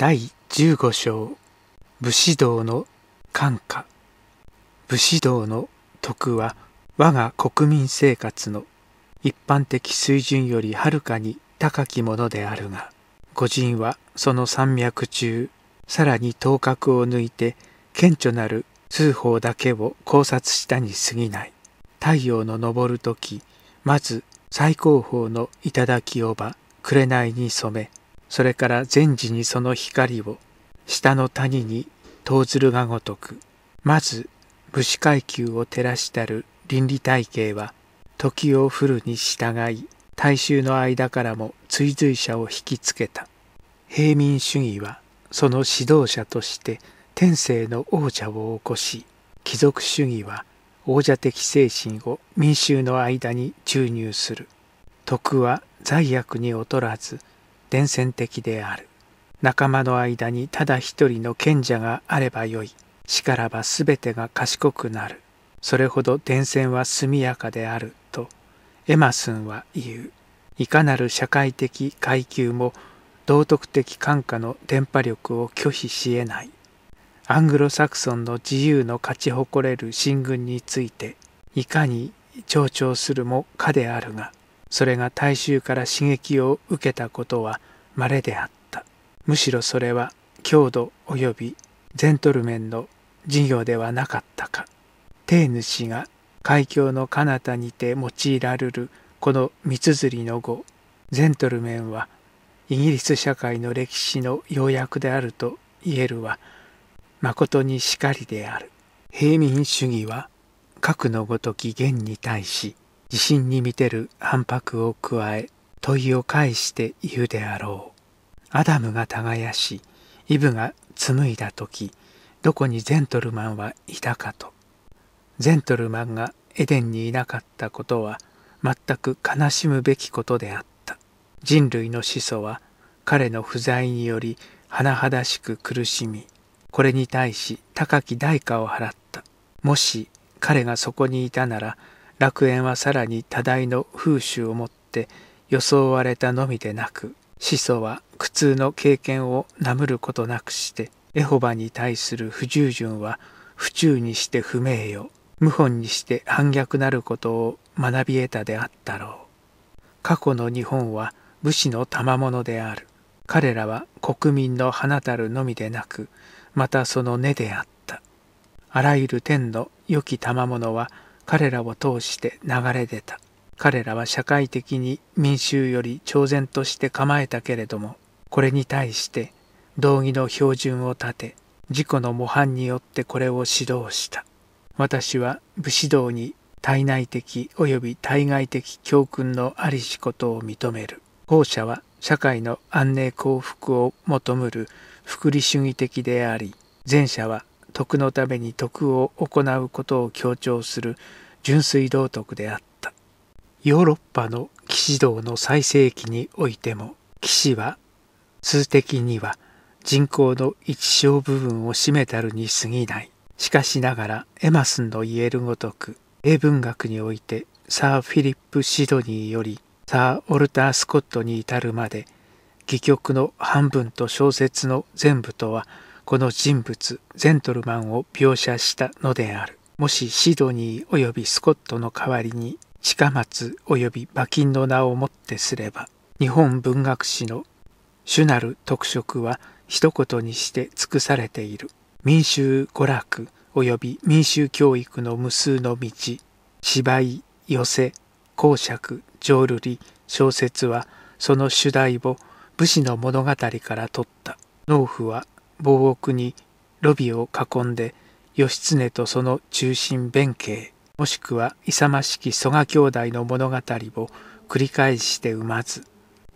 第15章武士道の感化武士道の徳は我が国民生活の一般的水準よりはるかに高きものであるが故人はその山脈中さらに頭角を抜いて顕著なる通報だけを考察したに過ぎない太陽の昇る時まず最高峰の頂をば紅に染めそれから善時にその光を下の谷に投ずるがごとくまず武士階級を照らしたる倫理体系は時を降るに従い大衆の間からも追随者を引きつけた平民主義はその指導者として天性の王者を起こし貴族主義は王者的精神を民衆の間に注入する徳は罪悪に劣らず伝染的である。仲間の間にただ一人の賢者があればよい。しからばすべてが賢くなる。それほど伝染は速やかである。と、エマスンは言う。いかなる社会的階級も道徳的感化の伝播力を拒否し得ない。アングロサクソンの自由の勝ち誇れる進軍について、いかに長するもかであるが、それが大衆から刺激を受けたことは稀であったむしろそれは強度及びジェントルメンの事業ではなかったか邸主が海峡の彼方にて用いられるこの三釣りの語ジェントルメンはイギリス社会の歴史の要約であると言えるは誠にしかりである平民主義は核のごとき元に対し自信に見てる反白を加え問いを返して言うであろうアダムが耕しイブが紡いだ時どこにゼントルマンはいたかとゼントルマンがエデンにいなかったことは全く悲しむべきことであった人類の始祖は彼の不在により甚だしく苦しみこれに対し高き代価を払ったもし彼がそこにいたなら楽園はさらに多大の風習をもって装われたのみでなく始祖は苦痛の経験をなむることなくしてエホバに対する不従順は不忠にして不名誉謀反にして反逆なることを学び得たであったろう過去の日本は武士の賜物である彼らは国民の花たるのみでなくまたその根であったあらゆる天の良き賜物は彼らを通して流れ出た彼らは社会的に民衆より超然として構えたけれどもこれに対して道義の標準を立て自己の模範によってこれを指導した私は武士道に体内的及び対外的教訓のありしことを認める後者は社会の安寧幸福を求むる福利主義的であり前者は徳のために徳を行うことを強調する純粋道徳であったヨーロッパの騎士道の最盛期においても騎士は数的には人口の一小部分を占めたるに過ぎないしかしながらエマスンの言えるごとく英文学においてサー・フィリップ・シドニーよりサー・オルター・スコットに至るまで戯曲の半分と小説の全部とはこの人物ゼントルマンを描写したのであるもしシドニー及びスコットの代わりに近松及び馬琴の名をもってすれば日本文学史の主なる特色は一言にして尽くされている民衆娯楽及び民衆教育の無数の道芝居寄せ公爵浄瑠璃小説はその主題を武士の物語から取った農夫は防屋にロビを囲んで義経とその中心弁慶もしくは勇ましき曽我兄弟の物語を繰り返して生まず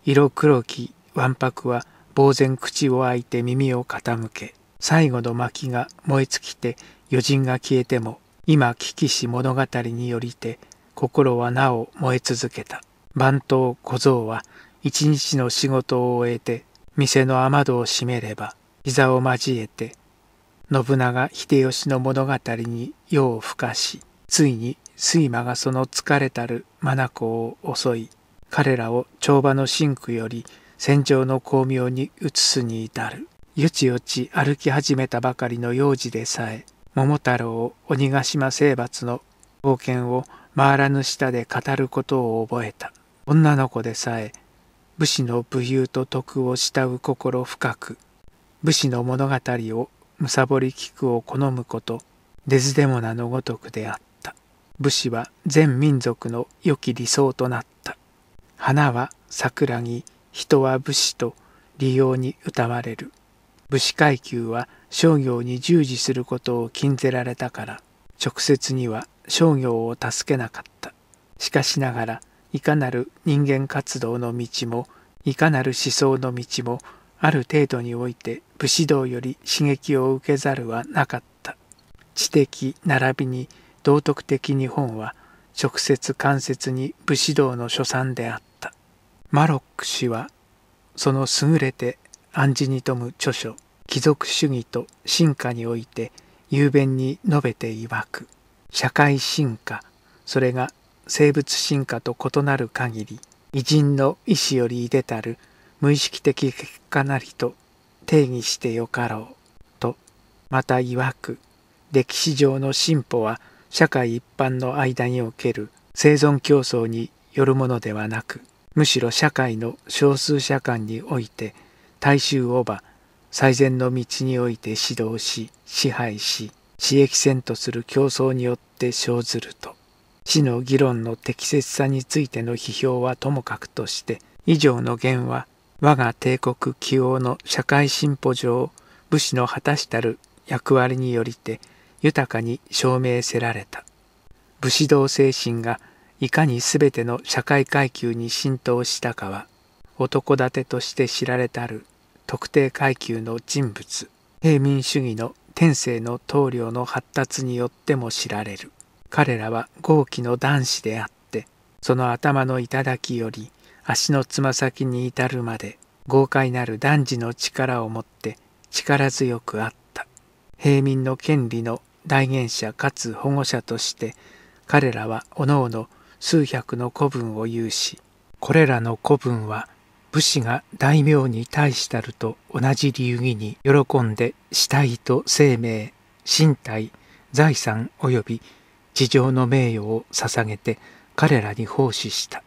色黒きわんぱくは呆然口を開いて耳を傾け最後の薪が燃え尽きて余人が消えても今危機し物語によりて心はなお燃え続けた番頭小僧は一日の仕事を終えて店の雨戸を閉めれば膝を交えて信長秀吉の物語に夜をふかしついに睡魔がその疲れたる眼を襲い彼らを帳場の真紅より戦場の巧妙に移すに至るよちよち歩き始めたばかりの幼児でさえ桃太郎を鬼ヶ島征伐の冒険を回らぬ下で語ることを覚えた女の子でさえ武士の武勇と徳を慕う心深く武士の物語をむさぼり聞くを好むことデズデモナのごとくであった武士は全民族の良き理想となった花は桜木人は武士と利用に歌われる武士階級は商業に従事することを禁ぜられたから直接には商業を助けなかったしかしながらいかなる人間活動の道もいかなる思想の道もある程度において武士道より刺激を受けざるはなかった知的並びに道徳的日本は直接間接に武士道の所産であったマロック氏はその優れて暗示に富む著書「貴族主義と進化」において雄弁に述べていわく社会進化それが生物進化と異なる限り偉人の意志より出たる「無意識的結果なりと定義してよかろうとまた曰く歴史上の進歩は社会一般の間における生存競争によるものではなくむしろ社会の少数者間において大衆をば最善の道において指導し支配し刺激戦とする競争によって生ずると死の議論の適切さについての批評はともかくとして以上の言は我が帝国起用の社会進歩上武士の果たしたる役割によりて豊かに証明せられた武士道精神がいかに全ての社会階級に浸透したかは男立てとして知られたる特定階級の人物平民主義の天性の棟梁の発達によっても知られる彼らは豪気の男子であってその頭の頂より足のつま先に至るまで豪快なる男児の力をもって力強くあった平民の権利の代言者かつ保護者として彼らはおのおの数百の古文を有しこれらの古文は武士が大名に対したると同じ流儀に喜んで死体と生命身体財産及び地上の名誉を捧げて彼らに奉仕した。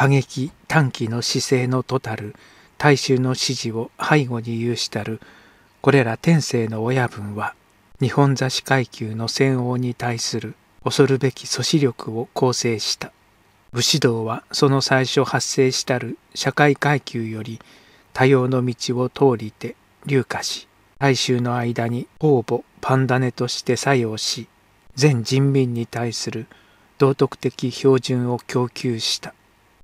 過激短期の姿勢のとたる大衆の支持を背後に有したるこれら天性の親分は日本雑誌階級の戦王に対する恐るべき阻止力を構成した武士道はその最初発生したる社会階級より多様の道を通りて流化し大衆の間に応募パンダネとして作用し全人民に対する道徳的標準を供給した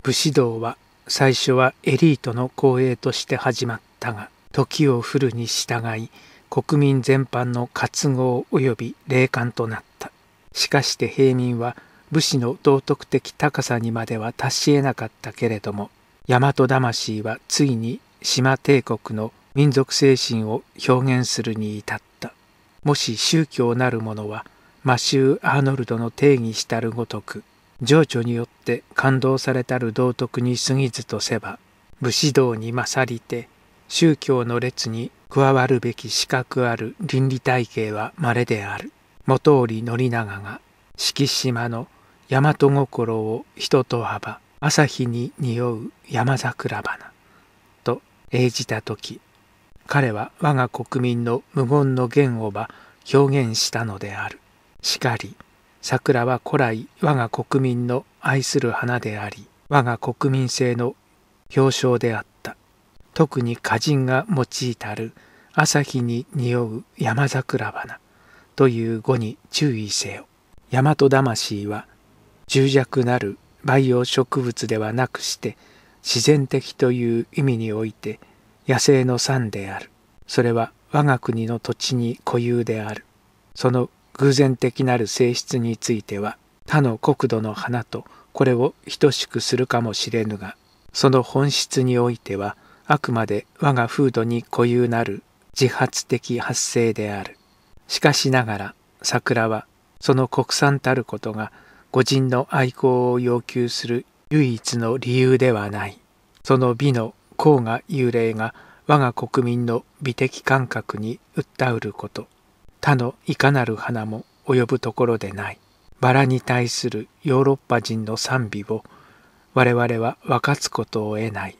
武士道は最初はエリートの光栄として始まったが時をフルに従い国民全般の活合及び霊感となったしかして平民は武士の道徳的高さにまでは達しえなかったけれども大和魂はついに島帝国の民族精神を表現するに至ったもし宗教なるものはマシュー・アーノルドの定義したるごとく情緒によって感動されたる道徳に過ぎずとせば武士道に勝りて宗教の列に加わるべき資格ある倫理体系は稀である元織宣長が季島の大和心を人と幅朝日に匂う山桜花と英じた時彼は我が国民の無言の言をば表現したのであるしかり桜は古来我が国民の愛する花であり我が国民性の表彰であった特に歌人が用いたる朝日に匂う山桜花という語に注意せよ大和魂は重弱なる培養植物ではなくして自然的という意味において野生の産であるそれは我が国の土地に固有であるその偶然的なる性質については他の国土の花とこれを等しくするかもしれぬがその本質においてはあくまで我が風土に固有なる自発的発生であるしかしながら桜はその国産たることが御人の愛好を要求する唯一の理由ではないその美の甲が幽霊が我が国民の美的感覚に訴うること他のいかなる花も及ぶところでないバラに対するヨーロッパ人の賛美を我々は分かつことを得ない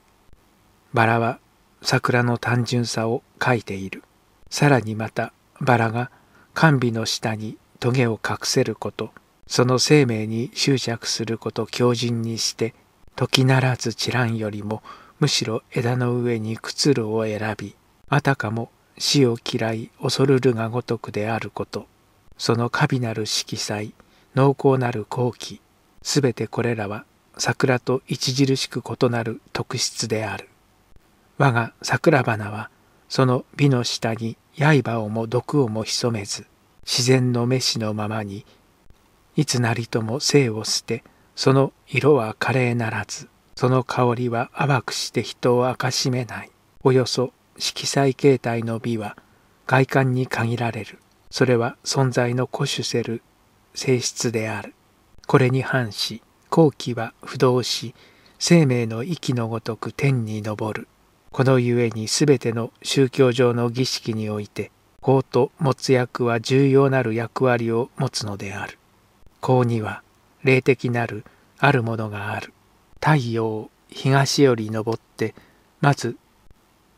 バラは桜の単純さを書いているさらにまたバラが甘美の下に棘を隠せることその生命に執着すること強靭にして時ならず散らんよりもむしろ枝の上にくつるを選びあたかも死を嫌い恐るるがごとくであることその華美なる色彩濃厚なる好機すべてこれらは桜と著しく異なる特質である我が桜花はその美の下に刃をも毒をも潜めず自然の飯のままにいつなりとも生を捨てその色は華麗ならずその香りは淡くして人をあかしめないおよそ色彩形態の美は外観に限られる。それは存在の固守せる性質である。これに反し、後期は不動し、生命の息のごとく天に昇る。このゆえに全ての宗教上の儀式において、法と持つ役は重要なる役割を持つのである。法には霊的なるあるものがある。太陽、東より昇って、まず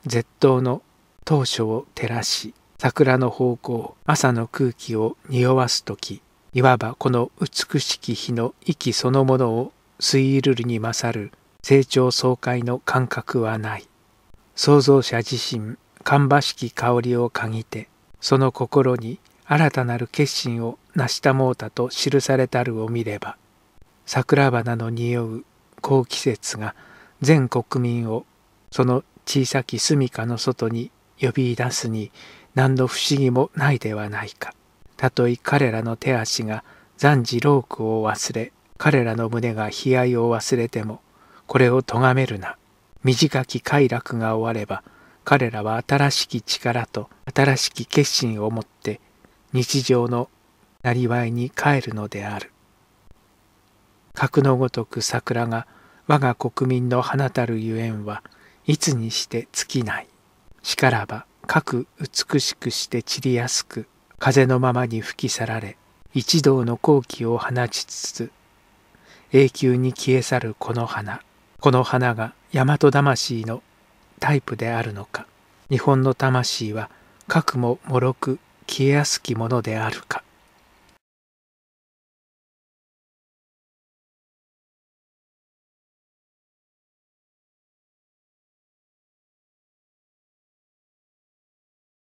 絶冬の当初を照らし桜の方向朝の空気を匂わす時いわばこの美しき日の息そのものをスイールに勝る成長爽快の感覚はない創造者自身芳しき香りを嗅ぎてその心に新たなる決心を成したもうたと記されたるを見れば桜花の匂う好季節が全国民をその小さき住処の外に呼び出すに何の不思議もないではないか。たとえ彼らの手足が暫時ロークを忘れ、彼らの胸が悲哀を忘れても、これを咎めるな。短き快楽が終われば、彼らは新しき力と新しき決心を持って日常のなりわいに帰るのである。格のごとく桜が我が国民の放たるゆえんはいつにして尽きない。しからば、かく美しくして散りやすく、風のままに吹き去られ、一同の好奇を放ちつつ、永久に消え去るこの花。この花が大和魂のタイプであるのか。日本の魂は、かくももろく消えやすきものであるか。